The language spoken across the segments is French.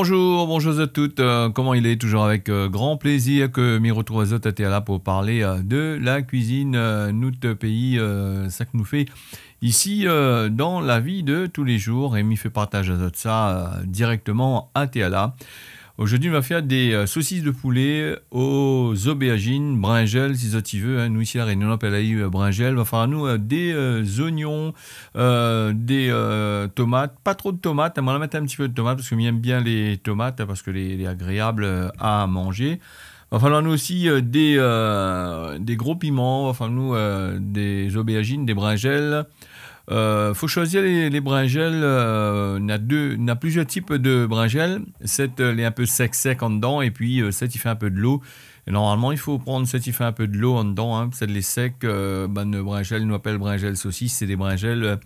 Bonjour, bonjour à toutes. Euh, comment il est Toujours avec euh, grand plaisir que m'y retrouve à là pour parler euh, de la cuisine, notre pays, ça que nous fait ici dans la vie de tous les jours. Et m'y fait partage Azot ça directement à Théala. Aujourd'hui, on va faire des euh, saucisses de poulet aux aubergines, bringelles, si ça tu veux. Hein. Nous, ici, à Réunion, on appelle euh, bringelles. On va faire, nous euh, des oignons, des tomates. Pas trop de tomates. Hein, on va mettre un petit peu de tomates parce que j'aime bien les tomates, parce que les, agréables à manger. Va falloir nous aussi des, gros piments. Va falloir nous des aubergines, des bringelles. Euh, faut choisir les, les bringelles. on, euh, a plusieurs types de bringelles. Cette, elle est un peu sec-sec en dedans, et puis euh, cette, il fait un peu de l'eau. normalement, il faut prendre celle qui fait un peu de l'eau en dedans. Hein. Celle les secs, euh, ben, on appelons bringelles, saucisse c'est des bringelles. Euh,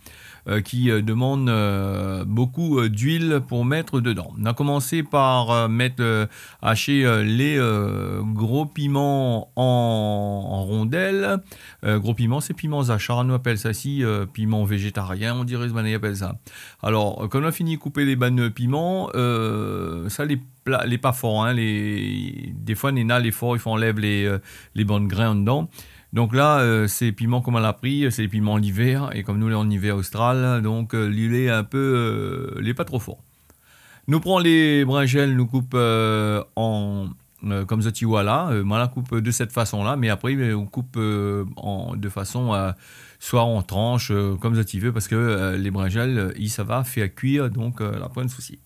euh, qui euh, demande euh, beaucoup d'huile pour mettre dedans. On a commencé par mettre hacher les gros piments en, rondelles. gros piments, c'est piments char. on appelle ça ici piment végétarien, on dirait ce appelle ça. Alors, quand on a fini de couper les bannes piments, ça les les pas fort. hein, les, des fois Nena les forts, il faut enlever les, les bandes grains dedans. Donc là, euh, c'est les piments comme on l'a pris, c'est les piments hiver, et comme nous, on est en hiver austral, donc euh, est un peu, il euh, pas trop fort. Nous prenons les bringelles, nous coupons euh, en, comme vois là, moi la coupe de cette façon-là, mais après on coupe en, de façon soit en tranche, comme ceci, veut, parce que les bringelles, il ça va, fait à cuire, donc la pas de souci.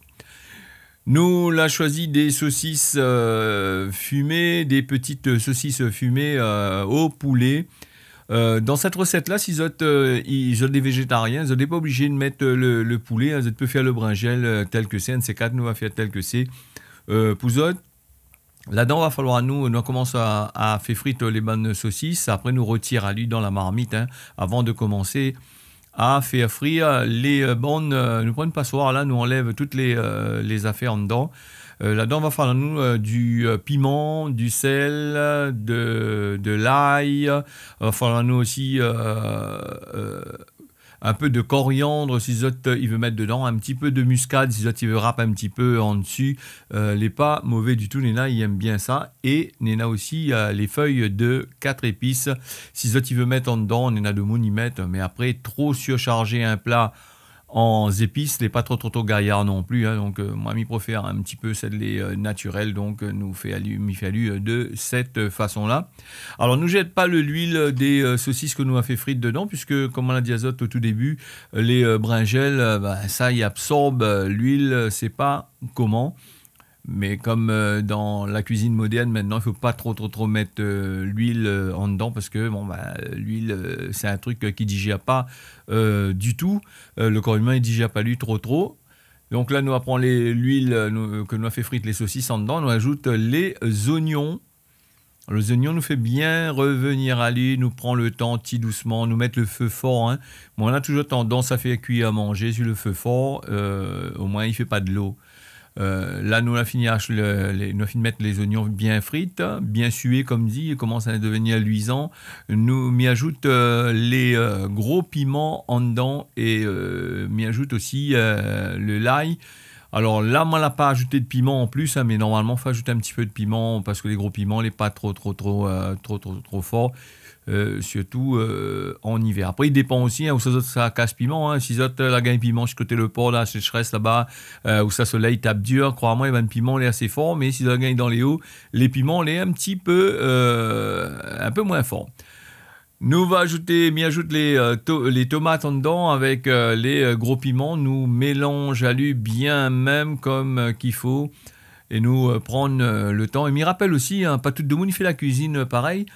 Nous, on a choisi des saucisses euh, fumées, des petites euh, saucisses fumées euh, au poulet. dans cette recette-là, si vous ils des végétariens, ils n'ont pas obligé de mettre le, poulet, Ils hein. vous faire le bringel tel que c'est, un de quatre, nous, va faire tel que c'est. pour là-dedans, va falloir, nous, nous on commence à, faire frites les bonnes saucisses, après nous retire à lui dans la marmite, hein, avant de commencer à faire frire les euh, bonnes, euh, une passoire. Là, nous enlève toutes les, euh, affaires en dedans. Là-dedans, va faire nous, du piment, du sel, de, l'ail. On va falloir, nous aussi un peu de coriandre si zot euh, il veut mettre dedans, un petit peu de muscade si zot il veut râper un petit peu en dessus. Euh, les pas mauvais du tout, Nena il aime bien ça. Et Nena aussi les feuilles de 4 épices si autres il veut mettre en dedans, Nena de Moon y mais après trop surcharger un plat en épices, les pas trop trop, trop gaillards non plus. Hein. donc, euh, moi, m'y préfère un petit peu celle là euh, naturelles, donc euh, nous fait allumer euh, de cette façon-là. Alors, nous jette pas l'huile des saucisses que nous a fait frites dedans, puisque comme on l'a dit azote au tout début, les bringelles, bah, ça y absorbe l'huile, c'est pas comment. Mais comme euh, dans la cuisine moderne maintenant, il ne faut pas trop trop trop mettre euh, l'huile euh, en dedans parce que bon bah, l'huile c'est un truc qui digère pas du tout. le corps humain il digère pas l'huile trop trop. Donc là, nous apprend l'huile que nous fait frites, les saucisses en dedans. Nous ajoute les oignons. Les oignons nous fait bien revenir à l'huile, nous prend le temps, petit doucement, nous mettre le feu fort. Hein. on a toujours tendance à faire cuire à manger sur le feu fort. au moins, il fait pas de l'eau. Euh, là, nous, avons fini de mettre les oignons bien frites, bien sués, comme dit, ils commencent à devenir luisants. Nous, m'y ajoute euh, les euh, gros piments en dedans et m'y ajoute aussi le l'ail. Alors là, moi, on n'a pas ajouté de piment en plus, hein, mais normalement, il faut ajouter un petit peu de piment parce que les gros piments, il n'est pas trop, trop, trop, trop, trop, trop fort. Euh, surtout euh, en hiver. Après, il dépend aussi, hein, où ça, ça casse piment, hein, si ça, la gagne piment, je côté le port, la sécheresse là-bas, euh, où ça soleil tape dur, crois-moi, ben, le piment, il est assez fort, mais si ça gagne dans les hauts, les piments, il est un petit peu, un peu moins fort. Nous va ajouter, m'y ajoute les, tomates en dedans avec les gros piments. Nous mélange à lui bien même comme qu'il faut et nous prendre le temps. Et m'y rappelle aussi, hein, pas tout de monde fait la cuisine pareil.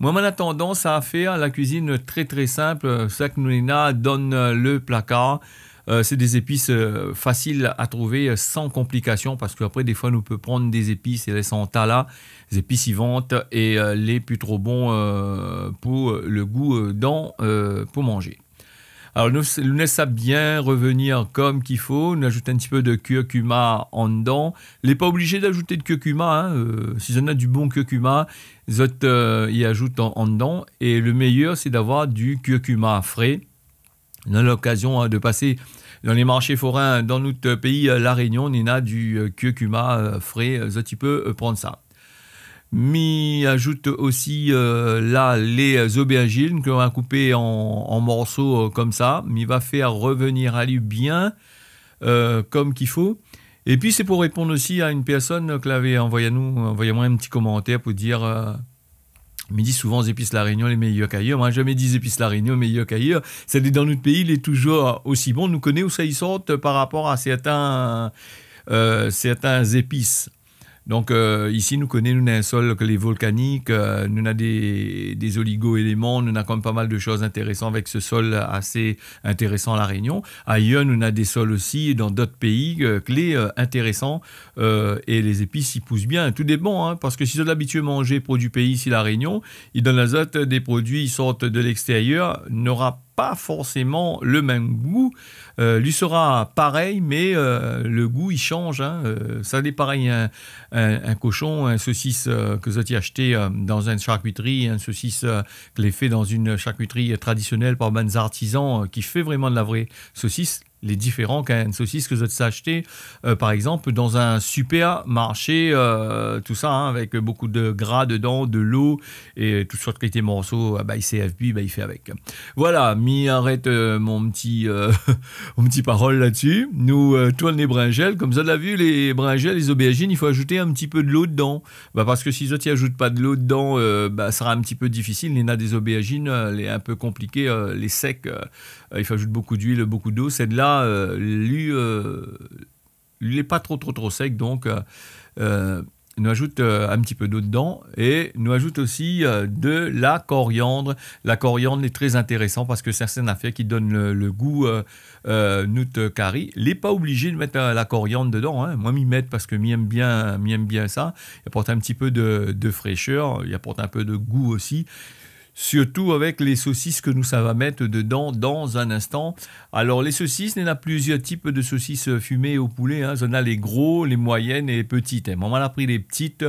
Moi, en attendant, ça a fait hein, la cuisine très très simple. que donne euh, le placard. Euh, c'est des épices euh, faciles à trouver sans complications parce qu'après, des fois, nous peut prendre des épices et les là. les épices vivantes et les plus trop bons pour le goût dans, pour manger. Alors, nous, nous ça bien revenir comme qu'il faut. On ajoute un petit peu de curcuma en dedans. Il n'est pas obligé d'ajouter de curcuma. Hein, euh, si on a du bon curcuma, vous euh, y ajoute en, dedans. Et le meilleur, c'est d'avoir du curcuma frais. On a l'occasion hein, de passer dans les marchés forains dans notre pays, euh, La Réunion, on a du curcuma frais. vous peut prendre ça m'y ajoute aussi euh, là les aubergines qu'on va couper en, morceaux euh, comme ça, m'y va faire revenir à lui bien euh, comme qu'il faut. Et puis c'est pour répondre aussi à une personne que l'avait envoyé à nous, envoyez-moi un petit commentaire pour dire me dit souvent les épices La Réunion les meilleurs qu'ailleurs. Moi, jamais dit épices La Réunion meilleurs qu'ailleurs. C'est-à-dire, dans notre pays, il est toujours aussi bon. Nous connaît où ça y sort par rapport à certains épices. Donc euh, ici, nous connaissons, un sol que les volcaniques, euh, nous avons des, oligo-éléments, nous avons quand même pas mal de choses intéressantes avec ce sol assez intéressant à La Réunion. Ailleurs, nous avons des sols aussi dans d'autres pays euh, clés intéressants et les épices, y poussent bien. Tout est bon, hein, parce que si vous êtes habitué à manger produits pays ici, La Réunion, ils donnent l'azote, des produits sortent de l'extérieur, n'aura pas forcément le même goût. Euh, lui sera pareil, mais euh, le goût, il change. Hein. Euh, ça n'est pareil un, cochon, un saucisse que vous avez acheté dans une charcuterie, un saucisse que l'ai fait dans une charcuterie traditionnelle par des artisans qui fait vraiment de la vraie saucisse les différents qu'un de saucisses que vous êtes acheté, euh, par exemple, dans un supermarché, euh, tout ça, hein, avec beaucoup de gras dedans, de l'eau et toutes sortes de qualités morceaux. Euh, bah, il CFP, bah, il fait avec. Voilà, mi arrête mon petit, mon petit parole là-dessus. Nous tournons les gel, Comme vous l'avez vu, les gel, les aubergines, il faut ajouter un petit peu de l'eau dedans. Bah, parce que si vous n'y ajoutez pas de l'eau dedans, bah, ça sera un petit peu difficile. les y des aubergines, est un peu compliqué, les secs. il faut ajouter beaucoup d'huile, beaucoup d'eau. C'est là euh, lui, euh, il n'est pas trop trop trop sec, donc euh, nous ajoute un petit peu d'eau dedans et nous ajoute aussi de la coriandre. La coriandre est très intéressante parce que certaines' affaires qui donne le, goût euh, curry. Il n'est pas obligé de mettre la coriandre dedans. Hein. Moi, m'y mets parce que m'y aime bien, aime bien ça. Il apporte un petit peu de, de fraîcheur, il apporte un peu de goût aussi surtout avec les saucisses que nous ça va mettre dedans dans un instant. Alors les saucisses, il y en a plusieurs types de saucisses fumées au poulet. Hein. On a les gros, les moyennes et les petites. on moi, a pris les petites.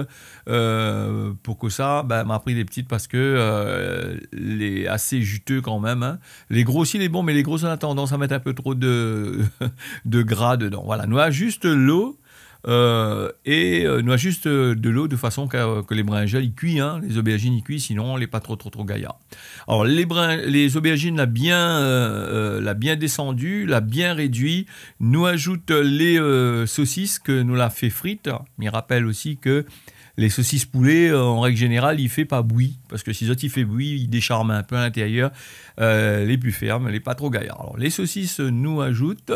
Euh, pour que ça, ben, m'a pris les petites parce que euh, les assez juteux quand même. Hein. Les gros aussi les bons, mais les gros on a tendance à mettre un peu trop de, gras dedans. Voilà, nous a juste l'eau euh, et euh, nous ajoute euh, de l'eau de façon que, les brins à cuisent, hein. les aubergines y cuisent, sinon on n'est pas trop trop trop gaillard. Alors les, brins, les aubergines l'a bien, l'a bien descendu, l'a bien réduit, nous ajoute les saucisses que nous l'a fait frites. Il rappelle aussi que les saucisses poulet, en règle générale, il fait pas bouillie Parce que si il fait bouillie il décharme un peu à l'intérieur. les plus fermes, les pas trop gaillards. Alors, les saucisses nous ajoutent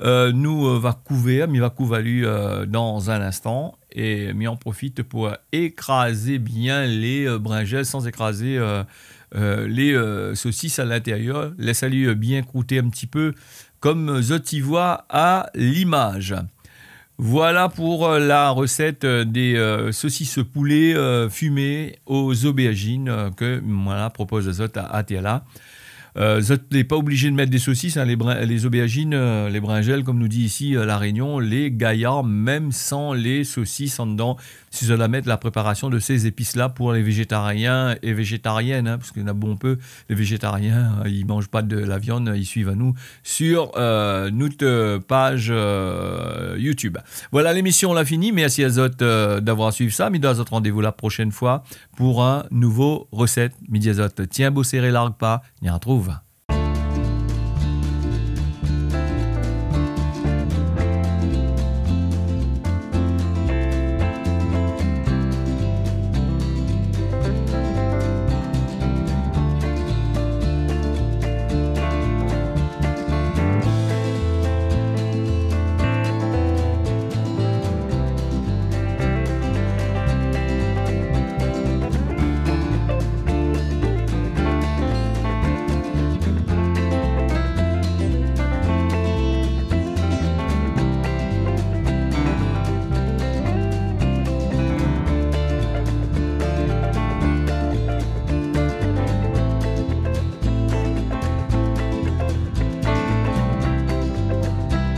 nous, va Euh, nous, euh, va va lui euh, dans un instant. Et mais on profite pour écraser bien les euh, bringelles sans écraser les saucisses à l'intérieur. Laisse-les bien croûter un petit peu comme voit à l'image. Voilà pour la recette des saucisses poulet fumées aux aubergines que que voilà, propose Zot à Atiala. Euh, vous n'êtes pas obligé de mettre des saucisses, hein, les, obéagines les, aubergines, euh, bringelles, comme nous dit ici euh, La Réunion, les gaillards, même sans les saucisses en dedans. Si allez mettre la préparation de ces épices-là pour les végétariens et végétariennes, hein, parce qu'il y en a bon peu, les végétariens, euh, ils ne mangent pas de la viande, ils suivent à nous sur notre page YouTube. Voilà, l'émission, on l'a fini. Merci à Zot d'avoir suivi ça. Midi à Zot, rendez-vous la prochaine fois pour un nouveau recette. Midi à tiens, beau serré, largue pas, il y retrouve.